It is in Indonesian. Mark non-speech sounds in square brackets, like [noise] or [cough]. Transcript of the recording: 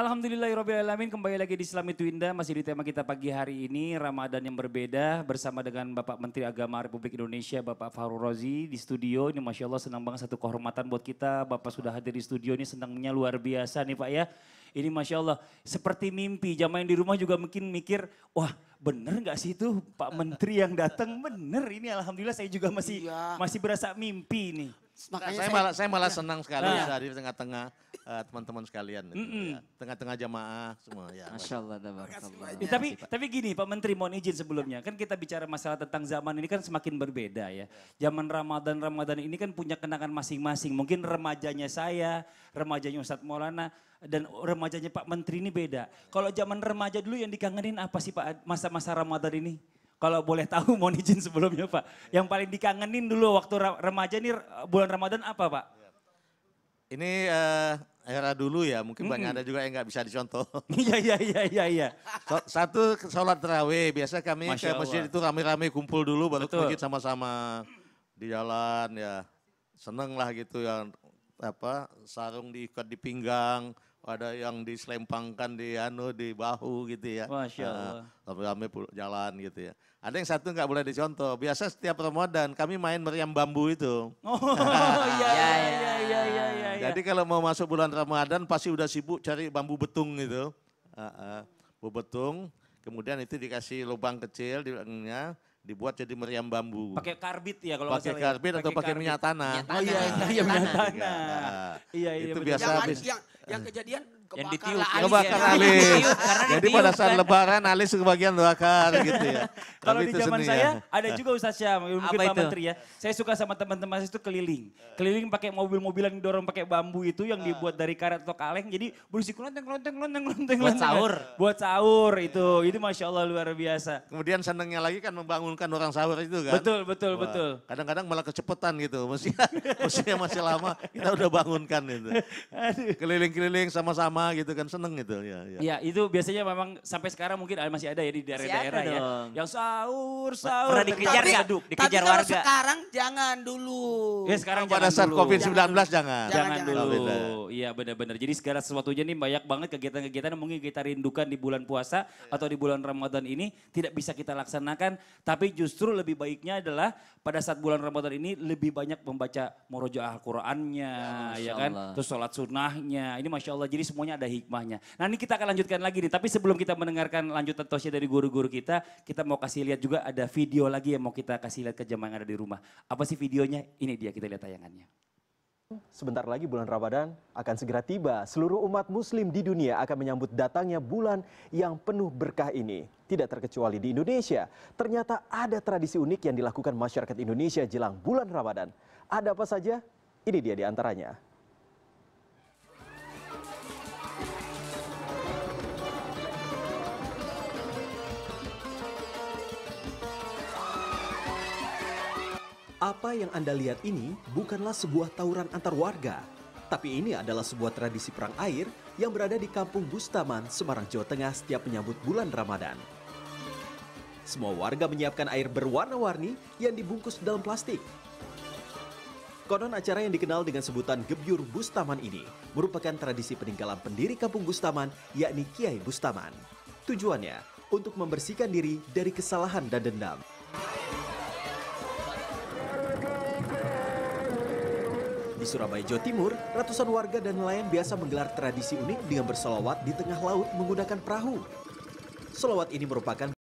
Alhamdulillahirrahmanirrahim kembali lagi di Islam itu masih di tema kita pagi hari ini Ramadan yang berbeda bersama dengan Bapak Menteri Agama Republik Indonesia Bapak Fahru Rozi di studio ini Masya Allah senang banget satu kehormatan buat kita Bapak sudah hadir di studio ini senangnya luar biasa nih Pak ya ini Masya Allah seperti mimpi jamaah yang di rumah juga mungkin mikir wah bener gak sih itu Pak Menteri yang datang bener ini Alhamdulillah saya juga masih iya. masih berasa mimpi nih Makanya nah, saya, saya malah saya malah iya. senang sekali ya. bisa di tengah-tengah uh, teman-teman sekalian, mm -mm. Ya. tengah-tengah jamaah semua. Ya, Masya Allah, ya, Tapi tapi gini Pak Menteri mohon izin sebelumnya kan kita bicara masalah tentang zaman ini kan semakin berbeda ya. Zaman Ramadan Ramadan ini kan punya kenangan masing-masing. Mungkin remajanya saya, remajanya Ustadz Maulana dan remajanya Pak Menteri ini beda. Kalau zaman remaja dulu yang dikangenin apa sih Pak masa-masa Ramadan ini? Kalau boleh tahu mohon izin sebelumnya Pak. Yang paling dikangenin dulu waktu remaja nih bulan Ramadan apa Pak? Ini uh, era dulu ya mungkin mm -hmm. banyak ada juga yang nggak bisa dicontoh. [laughs] Iya iya iya iya. iya. So, satu sholat terawih biasa kami Masya ke masjid itu rame-rame kumpul dulu baru pergi sama-sama di jalan ya seneng lah gitu yang apa sarung diikat di pinggang ada yang diselempangkan di anu di bahu gitu ya. Masya ah, Allah. Uh, kami jalan gitu ya. Ada yang satu nggak boleh dicontoh. Biasa setiap Ramadan kami main meriam bambu itu. [laughs] Oh iya [laughs] ya, iya ya, iya, ya. iya iya iya. Jadi kalau mau masuk bulan Ramadan pasti udah sibuk cari bambu betung gitu. Uh, uh, bambu betung, kemudian itu dikasih lubang kecil di belakangnya dibuat jadi meriam bambu. Pakai karbit ya kalau Pakai karbit atau pakai minyak tanah. Oh iya, iya minyak tanah. Iya, iya. iya itu biasa habis. Yang, yang eh. kejadian Ya. yang ditiup. Alis [laughs] kebakar ya. alis. Jadi pada saat kan. lebaran alis kebagian bakar gitu ya. [laughs] Kalau di zaman ya. saya ya. ada juga Ustaz Syam, mungkin Pak Menteri ya. Saya suka sama teman-teman saya itu keliling. Keliling pakai mobil-mobilan dorong pakai bambu itu yang dibuat dari karet atau kaleng. Jadi berisi kelonteng kelonteng kelonteng kelonteng Buat sahur. Buat sahur itu. Itu Masya Allah luar biasa. Kemudian senangnya lagi kan membangunkan orang sahur itu kan. Betul, betul, Wah. betul. Kadang-kadang malah kecepatan gitu. Mestinya, [laughs] mestinya masih lama kita udah bangunkan itu. Keliling-keliling sama-sama gitu kan seneng gitu ya. Ya, ya itu biasanya memang sampai sekarang mungkin masih ada ya di daerah-daerah ya. Yang sahur sahur. Pernah dikejar tapi, gak? Kan dikejar tapi warga. sekarang jangan dulu. Ya sekarang pada saat COVID-19 jangan. Jangan, jangan, dulu. Iya benar-benar. Jadi segala sesuatunya ini banyak banget kegiatan-kegiatan yang mungkin kita rindukan di bulan puasa ya. atau di bulan Ramadan ini tidak bisa kita laksanakan. Tapi justru lebih baiknya adalah pada saat bulan Ramadan ini lebih banyak membaca murojaah Al-Qur'annya ya, ya kan. Terus sholat sunnahnya. Ini Masya Allah. Jadi semuanya semuanya ada hikmahnya. Nah ini kita akan lanjutkan lagi nih, tapi sebelum kita mendengarkan lanjutan tosya dari guru-guru kita, kita mau kasih lihat juga ada video lagi yang mau kita kasih lihat ke jemaah yang ada di rumah. Apa sih videonya? Ini dia kita lihat tayangannya. Sebentar lagi bulan Ramadan akan segera tiba. Seluruh umat muslim di dunia akan menyambut datangnya bulan yang penuh berkah ini. Tidak terkecuali di Indonesia. Ternyata ada tradisi unik yang dilakukan masyarakat Indonesia jelang bulan Ramadan. Ada apa saja? Ini dia di antaranya. Apa yang Anda lihat ini bukanlah sebuah tawuran antar warga, tapi ini adalah sebuah tradisi perang air yang berada di Kampung Bustaman, Semarang, Jawa Tengah setiap menyambut bulan Ramadan. Semua warga menyiapkan air berwarna-warni yang dibungkus dalam plastik. Konon acara yang dikenal dengan sebutan Gebyur Bustaman ini merupakan tradisi peninggalan pendiri Kampung Bustaman, yakni Kiai Bustaman. Tujuannya untuk membersihkan diri dari kesalahan dan dendam. Di Surabaya, Jawa Timur, ratusan warga dan nelayan biasa menggelar tradisi unik dengan bersolawat di tengah laut menggunakan perahu. Solawat ini merupakan